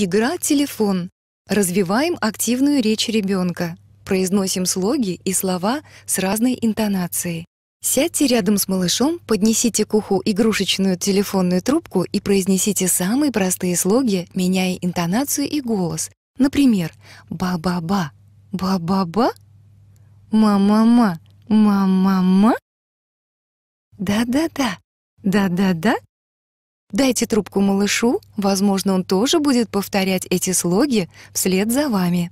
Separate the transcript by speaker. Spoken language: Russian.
Speaker 1: Игра «Телефон». Развиваем активную речь ребенка. Произносим слоги и слова с разной интонацией. Сядьте рядом с малышом, поднесите к уху игрушечную телефонную трубку и произнесите самые простые слоги, меняя интонацию и голос. Например, «ба-ба-ба», «ба-ба-ба»,
Speaker 2: «ма-ма-ма», «ма-ма-ма». «Да-да-да», «да-да-да», Дайте трубку малышу, возможно, он тоже будет повторять эти слоги вслед за вами.